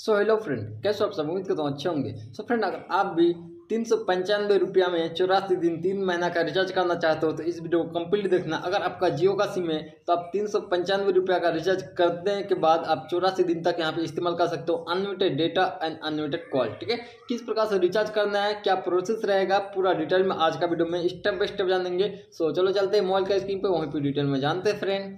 so hello friend कैसे आप सब उम्मीद करता हूँ अच्छे होंगे सो फ्रेंड अगर आप भी तीन सौ पंचानवे रुपया में चौरासी दिन तीन महीना का रिचार्ज करना चाहते हो तो इस वीडियो को कम्प्लीट देखना अगर आपका जियो का सिम है तो आप तीन सौ पंचानवे रुपया का रिचार्ज करने के बाद आप चौरासी दिन तक यहाँ पे इस्तेमाल कर सकते हो unlimited data and unlimited call ठीक है किस प्रकार से रिचार्ज करना है क्या प्रोसेस रहेगा पूरा डिटेल में आज का वीडियो में स्टेप बाय स्टेप जानेंगे सो चलो चलते हैं मोबाइल का स्क्रीन पर वहीं पर डिटेल में जानते हैं फ्रेंड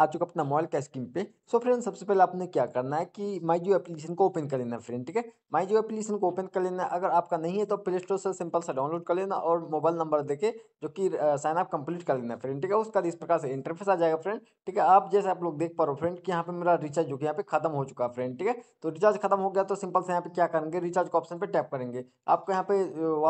आ चुका अपना मोबाइल का स्क्रीन पे सो फ्रेंड सबसे पहले आपने क्या करना है कि माई जियो एप्लीकेशन को ओपन कर लेना फ्रेंड ठीक है माई जियो एप्लीकेशन को ओपन कर लेना अगर आपका नहीं है तो प्ले स्टोर से सिंपल सा डाउनलोड कर लेना और मोबाइल नंबर देके जो कि साइन अप कंप्लीट कर लेना फ्रेंड ठीक है उसका इस प्रकार से इंटरफेस आ जाएगा फ्रेंड ठीक है आप जैसे आप लोग देख पा रहे हो फ्रेंड कि यहाँ पे मेरा रिचार्ज जो कि यहाँ पे खत्म हो चुका है फ्रेंड ठीक है तो रिचार्ज खत्म हो गया तो सिंपल से यहाँ पे क्या करेंगे रिचार्ज का ऑप्शन पर टैप करेंगे आपको यहाँ पे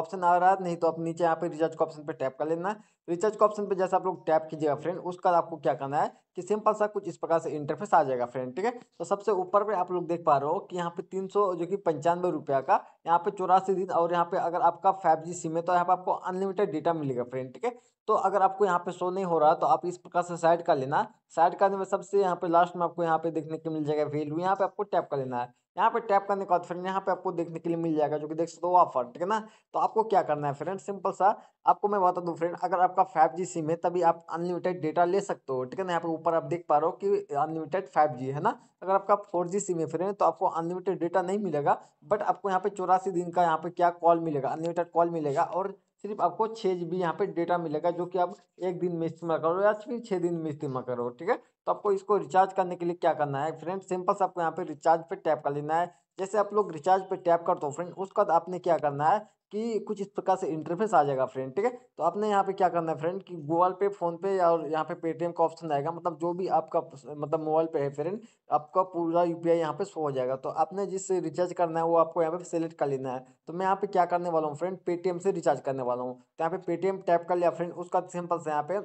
ऑप्शन आ रहा है नहीं तो आप नीचे यहाँ पे रिचार्ज का ऑप्शन पर टैप कर लेना रिचार्ज का ऑप्शन पे जैसे आप लोग टैप कीजिएगा फ्रेंड उसके बाद आपको क्या करना है कि सिंपल सा कुछ इस प्रकार से इंटरफेस आ जाएगा फ्रेंड ठीक है तो सबसे ऊपर पे आप लोग देख पा रहे हो कि यहाँ पे तीन सौ जो कि पंचानवे रुपया का यहाँ पे चौरासी दिन और यहाँ पे अगर आपका फाइव जी सिम है तो यहाँ पे आपको अनलिमिटेड डेटा मिलेगा फ्रेंड ठीक है तो अगर आपको यहाँ पे शो नहीं हो रहा तो आप इस प्रकार से साइड का लेना साइड करने में सबसे यहाँ पे लास्ट में आपको यहाँ पे देखने को मिल जाएगा वैल्यू यहाँ पे आपको टैप कर लेना है यहाँ पे टैप करने के बाद फ्रेंड यहाँ पे आपको देखने के लिए मिल जाएगा जो कि देख सकते हो ऑफर ठीक है ना तो आपको क्या करना है फ्रेंड सिंपल सा आपको मैं बता दूँ फ्रेंड अगर आपका फाइव जी सिम है तभी आप अनलिमिटेड डेटा ले सकते हो ठीक है ना यहाँ पे ऊपर आप देख पा रहे हो कि अनलिमिटेड फाइव जी है ना अगर आपका फोर जी सिम है फ्रेंड तो आपको अनलिमिटेड डेटा नहीं मिलेगा बट आपको यहाँ पे चौरासी दिन का यहाँ पे क्या कॉल मिलेगा अनलिमिटेड कॉल मिलेगा और सिर्फ आपको छः जी बी यहाँ पर डेटा मिलेगा जो कि आप एक दिन में इस्तेमाल करो या फिर छः दिन में इस्तेमाल करो ठीक है तो आपको इसको रिचार्ज करने के लिए क्या करना है फ्रेंड सिंपल से आपको यहाँ पे रिचार्ज पे टैप कर लेना है जैसे आप लोग रिचार्ज पे टैप करते हो फ्रेंड उसके बाद आपने क्या करना है कि कुछ इस प्रकार से इंटरफेस आ जाएगा फ्रेंड ठीक है तो आपने यहाँ पे क्या करना है फ्रेंड कि गूगल पे फोन पे और यहाँ पे पेटीएम का ऑप्शन आएगा मतलब जो भी आपका मतलब मोबाइल पे है फ्रेंड आपका पूरा यू पी आई यहाँ पे शो हो जाएगा तो आपने जिस रिचार्ज करना है वो आपको यहाँ पे सेलेक्ट कर लेना है तो मैं यहाँ पे क्या करने वाला हूँ फ्रेंड पेटीएम से रिचार्ज करने वाला हूँ तो यहाँ पे पेटीएम टैप कर लिया फ्रेंड उसका सिंपल से यहाँ पे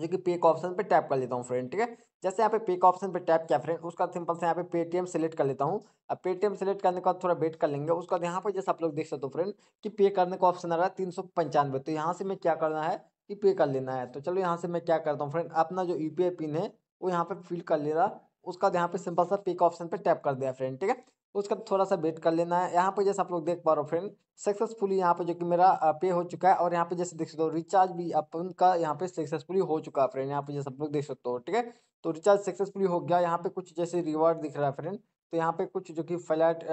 जो कि पे का ऑप्शन पे टैप कर लेता हूँ फ्रेंड ठीक है जैसे यहाँ पे पे का ऑप्शन पे टैप किया फ्रेंड उसका सिंपल से यहाँ पे पेटीएम सेलेक्ट कर लेता हूँ अब पेटीएम सेलेक्ट करने के बाद थोड़ा वेट कर लेंगे उसके बाद यहाँ पर जैसे आप लोग देख सकते हो फ्रेंड कि पे करने का ऑप्शन आ रहा है तीन सौ पंचानवे तो यहाँ से मैं क्या करना है कि पे कर लेना है तो चलो यहाँ से मैं क्या करता हूँ फ्रेंड अपना जो यू e पिन है वो यहाँ पे फिल कर ले रहा उसका यहाँ पे सिंपल सा पे का ऑप्शन पे टैप कर दिया फ्रेंड ठीक है उसका तो थोड़ा सा वेट कर लेना है यहाँ पे जैसे आप लोग देख पा रहे हो फ्रेंड सक्सेसफुली यहाँ पे जो कि मेरा पे हो चुका है और यहाँ पे जैसे देख सकते हो रिचार्ज भी अपन का यहाँ पे सक्सेसफुली हो चुका है फ्रेंड यहाँ पे जैसे आप लोग देख सकते हो ठीक है तो रिचार्ज सक्सेसफुली हो गया यहाँ पे कुछ जैसे रिवॉर्ड दिख रहा है फ्रेंड तो यहाँ पे कुछ जो कि फ्लैट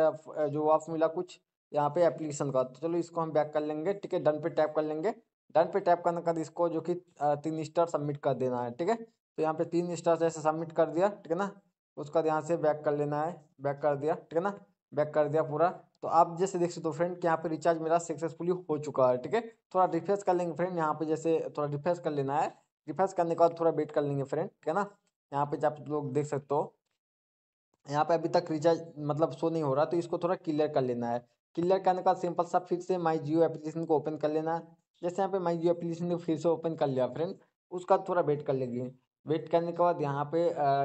जो ऑफ मिला कुछ यहाँ पे एप्लीकेशन का तो चलो इसको हम बैक कर लेंगे ठीक है डन पे टैप कर लेंगे डन पे टैप करने का इसको जो कि तीन स्टार सबमिट कर देना है ठीक है तो यहाँ पे तीन स्टार जैसे सबमिट कर दिया ठीक है ना उसका ध्यान तो से बैक कर लेना है बैक कर दिया ठीक है ना बैक कर दिया पूरा तो आप जैसे देख सकते हो फ्रेंड कि यहाँ पे रिचार्ज मेरा सक्सेसफुली हो चुका है ठीक है थोड़ा रिफ्रेश कर लेंगे फ्रेंड यहाँ पे जैसे थोड़ा रिफ्रेश कर लेना है रिफ्रेश करने के बाद थोड़ा वेट कर लेंगे फ्रेंड ठीक है ना यहाँ पे आप लोग देख सकते हो यहाँ पे अभी तक रिचार्ज मतलब शो नहीं हो रहा तो इसको थोड़ा क्लियर कर लेना है क्लियर करने के बाद सिंपल सा फिर से माई जियो एप्लीकेशन को ओपन कर लेना है जैसे यहाँ पे माई जियो एप्लीकेशन को फिर से ओपन कर लिया फ्रेंड उसका थोड़ा वेट कर लेंगे वेट करने के बाद यहाँ पे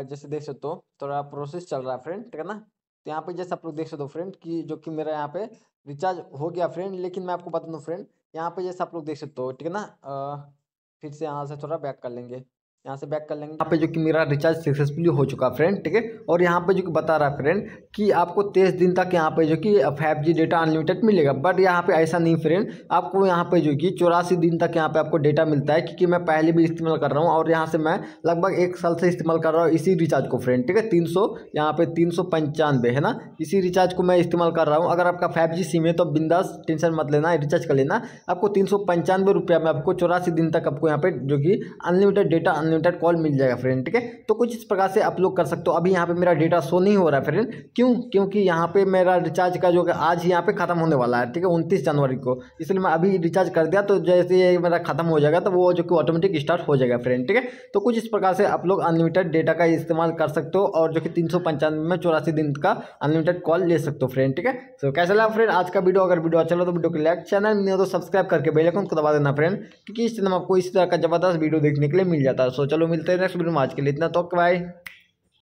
जैसे देख सकते हो थोड़ा प्रोसेस चल रहा है फ्रेंड ठीक है ना तो यहाँ पे जैसे आप लोग देख सकते हो फ्रेंड कि जो कि मेरा यहाँ पे रिचार्ज हो गया फ्रेंड लेकिन मैं आपको बता दूँ फ्रेंड यहाँ पे जैसे आप लोग देख सकते हो ठीक है ना फिर से यहाँ से थोड़ा बैक कर लेंगे यहाँ से बैक कर लेंगे यहाँ पे जो कि मेरा रिचार्ज सक्सेसफुली हो चुका फ्रेंड ठीक है और यहाँ पे जो कि बता रहा है फ्रेंड कि आपको तेईस दिन तक यहाँ पे जो कि फाइव जी डेटा अनलिमिटेड मिलेगा बट यहाँ पे ऐसा नहीं फ्रेंड आपको यहाँ पे जो कि चौरासी दिन तक यहाँ पे आपको डेटा मिलता है क्योंकि मैं पहले भी इस्तेमाल कर रहा हूँ और यहाँ से मैं लगभग एक साल से इस्तेमाल कर रहा हूँ इसी रिचार्ज को फ्रेंड ठीक है तीन सौ यहाँ पे तीन सौ पंचानवे है ना इसी रिचार्ज को मैं इस्तेमाल कर रहा हूँ अगर आपका फाइव जी सिम है तो बिंदास टेंशन मत लेना रिचार्ज कर लेना आपको तीन सौ पंचानवे रुपया में आपको चौरासी दिन तक आपको यहाँ पे जो कि unlimited data unlimited unlimited call मिल जाएगा फ्रेंड ठीक है तो कुछ इस प्रकार से आप लोग कर सकते हो अभी यहाँ पे मेरा डेटा शो नहीं हो रहा है फ्रेंड क्यों क्योंकि यहाँ पे मेरा रिचार्ज का जो है आज यहाँ पे खत्म होने वाला है ठीक है उनतीस जनवरी को इसलिए मैं अभी रिचार्ज कर दिया तो जैसे ये मेरा खत्म हो जाएगा तो वो जो कि ऑटोमेटिक स्टार्ट हो जाएगा फ्रेंड ठीक है तो कुछ इस प्रकार से आप लोग अनलिमिटेड डेटा का इस्तेमाल कर सकते हो और जो कि तीन में चौरासी दिन का अनलिमिटेड कॉल ले सकते हो फ्रेंड ठीक है तो कैसे लगा फ्रेंड आज का वीडियो अगर वीडियो अच्छा लगा तो वीडियो को लाइक चैनल नहीं हो तो सब्सक्राइब करके बेलाइकन को दबा देना फ्रेंड क्योंकि इस दिन आपको इस तरह का जबरदस्त वीडियो देखने के लिए मिल जाता है सो तो चलो मिलते हैं नेक्स्ट वीडियो में आज के लिए इतना तो बाय